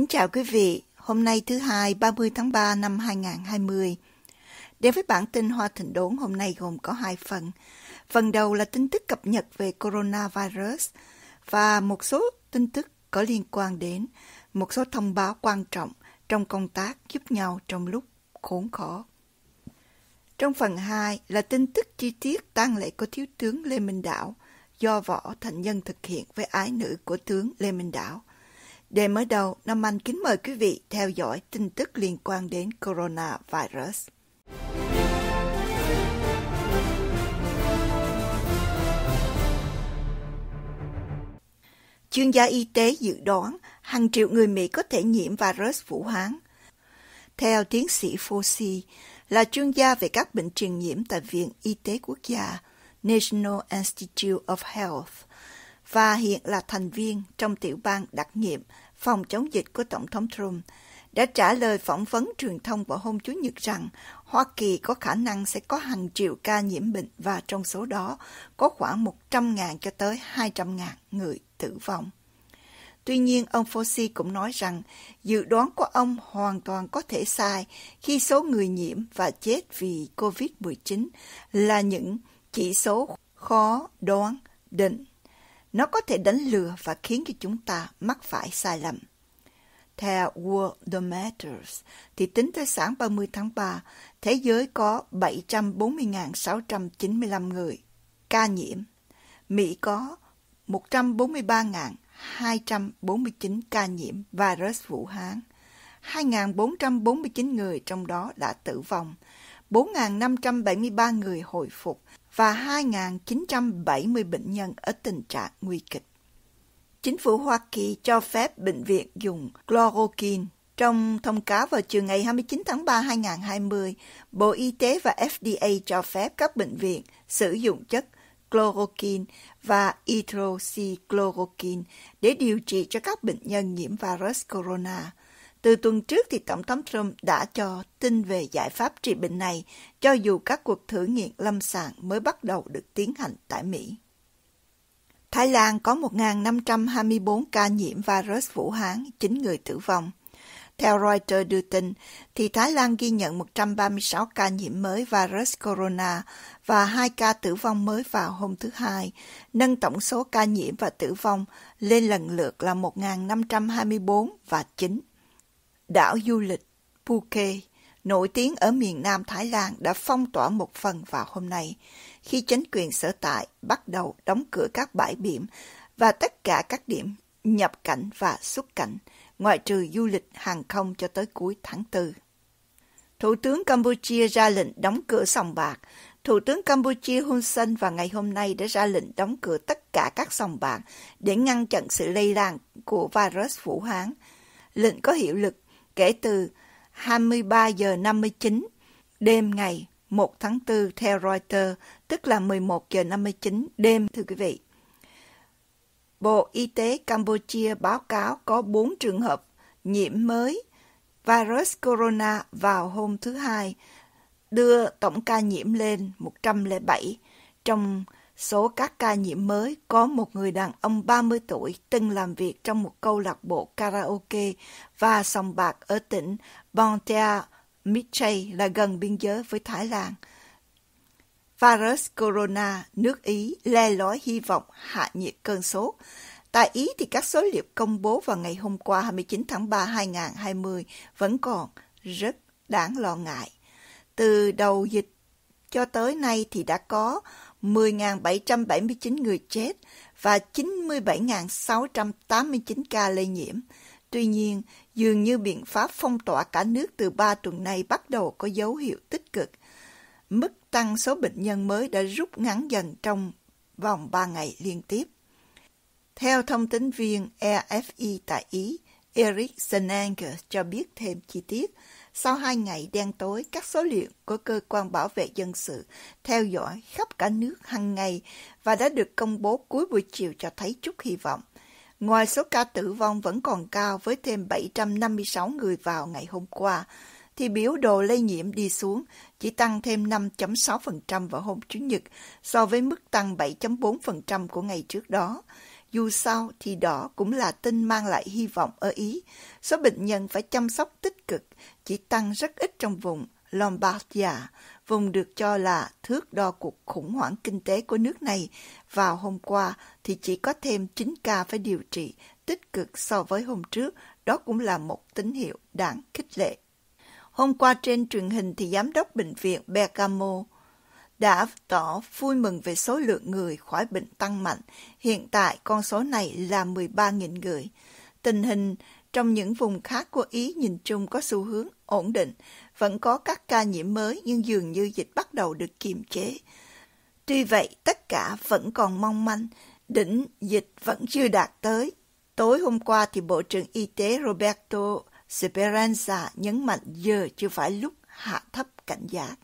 Kính chào quý vị, hôm nay thứ hai 30 tháng 3 năm 2020. Đến với bản tin Hoa Thịnh Đốn hôm nay gồm có hai phần. Phần đầu là tin tức cập nhật về coronavirus và một số tin tức có liên quan đến một số thông báo quan trọng trong công tác giúp nhau trong lúc khốn khó. Trong phần 2 là tin tức chi tiết tang lễ của Thiếu tướng Lê Minh Đảo do Võ Thành Nhân thực hiện với ái nữ của tướng Lê Minh Đảo để mở đầu, Nam Anh kính mời quý vị theo dõi tin tức liên quan đến coronavirus. Chuyên gia y tế dự đoán hàng triệu người Mỹ có thể nhiễm virus Vũ Hán. Theo tiến sĩ Fossey, là chuyên gia về các bệnh truyền nhiễm tại Viện Y tế Quốc gia National Institute of Health, và hiện là thành viên trong tiểu ban đặc nhiệm phòng chống dịch của Tổng thống Trump, đã trả lời phỏng vấn truyền thông vào hôm Chủ nhật rằng Hoa Kỳ có khả năng sẽ có hàng triệu ca nhiễm bệnh và trong số đó có khoảng 100.000 cho tới 200.000 người tử vong. Tuy nhiên, ông Fauci cũng nói rằng dự đoán của ông hoàn toàn có thể sai khi số người nhiễm và chết vì COVID-19 là những chỉ số khó đoán định nó có thể đánh lừa và khiến cho chúng ta mắc phải sai lầm. Theo Worldometers, thì tính tới sáng 30 tháng 3, thế giới có 740.695 người ca nhiễm. Mỹ có 143.249 ca nhiễm virus Vũ Hán. 2.449 người trong đó đã tử vong 4.573 người hồi phục và 2.970 bệnh nhân ở tình trạng nguy kịch. Chính phủ Hoa Kỳ cho phép bệnh viện dùng chloroquine. Trong thông cáo vào chiều ngày 29 tháng 3 2020, Bộ Y tế và FDA cho phép các bệnh viện sử dụng chất chloroquine và hydroxychloroquine để điều trị cho các bệnh nhân nhiễm virus corona – từ tuần trước thì Tổng thống Trump đã cho tin về giải pháp trị bệnh này, cho dù các cuộc thử nghiệm lâm sàng mới bắt đầu được tiến hành tại Mỹ. Thái Lan có 1.524 ca nhiễm virus Vũ Hán, 9 người tử vong. Theo Reuters đưa tin, thì Thái Lan ghi nhận 136 ca nhiễm mới virus corona và 2 ca tử vong mới vào hôm thứ Hai, nâng tổng số ca nhiễm và tử vong lên lần lượt là 1.524 và 9 đảo du lịch Phuket nổi tiếng ở miền nam Thái Lan đã phong tỏa một phần vào hôm nay, khi chính quyền sở tại bắt đầu đóng cửa các bãi biển và tất cả các điểm nhập cảnh và xuất cảnh, ngoại trừ du lịch hàng không cho tới cuối tháng 4. Thủ tướng Campuchia ra lệnh đóng cửa sòng bạc. Thủ tướng Campuchia Hun Sen vào ngày hôm nay đã ra lệnh đóng cửa tất cả các sòng bạc để ngăn chặn sự lây lan của virus Vũ Hán. Lệnh có hiệu lực kể từ 23 giờ 59 đêm ngày 1 tháng 4 theo Reuters, tức là 11 giờ 59 đêm thưa quý vị. Bộ Y tế Campuchia báo cáo có 4 trường hợp nhiễm mới virus corona vào hôm thứ Hai, đưa tổng ca nhiễm lên 107 trong số các ca nhiễm mới có một người đàn ông 30 tuổi từng làm việc trong một câu lạc bộ karaoke và sòng bạc ở tỉnh Bontea Mitchay là gần biên giới với Thái Lan. Virus corona nước Ý le lói hy vọng hạ nhiệt cơn sốt. Tại Ý thì các số liệu công bố vào ngày hôm qua 29 tháng 3 2020 vẫn còn rất đáng lo ngại. Từ đầu dịch cho tới nay thì đã có 10.779 người chết và 97.689 ca lây nhiễm. Tuy nhiên, dường như biện pháp phong tỏa cả nước từ 3 tuần nay bắt đầu có dấu hiệu tích cực. Mức tăng số bệnh nhân mới đã rút ngắn dần trong vòng 3 ngày liên tiếp. Theo thông tin viên EFI tại Ý, Eric Senanger cho biết thêm chi tiết – sau hai ngày đen tối, các số liệu của cơ quan bảo vệ dân sự theo dõi khắp cả nước hàng ngày và đã được công bố cuối buổi chiều cho thấy chút hy vọng. Ngoài số ca tử vong vẫn còn cao với thêm 756 người vào ngày hôm qua, thì biểu đồ lây nhiễm đi xuống, chỉ tăng thêm 5.6% vào hôm Chủ nhật so với mức tăng 7.4% của ngày trước đó. Dù sao thì đó cũng là tin mang lại hy vọng ở Ý. Số bệnh nhân phải chăm sóc tích cực chỉ tăng rất ít trong vùng Lombardia, vùng được cho là thước đo cuộc khủng hoảng kinh tế của nước này. Vào hôm qua thì chỉ có thêm 9 ca phải điều trị tích cực so với hôm trước. Đó cũng là một tín hiệu đáng khích lệ. Hôm qua trên truyền hình thì giám đốc bệnh viện Bergamo đã tỏ vui mừng về số lượng người khỏi bệnh tăng mạnh. Hiện tại con số này là 13.000 người. Tình hình trong những vùng khác của Ý nhìn chung có xu hướng ổn định, vẫn có các ca nhiễm mới nhưng dường như dịch bắt đầu được kiềm chế. Tuy vậy, tất cả vẫn còn mong manh, đỉnh dịch vẫn chưa đạt tới. Tối hôm qua thì Bộ trưởng Y tế Roberto Speranza nhấn mạnh giờ chưa phải lúc hạ thấp cảnh giác.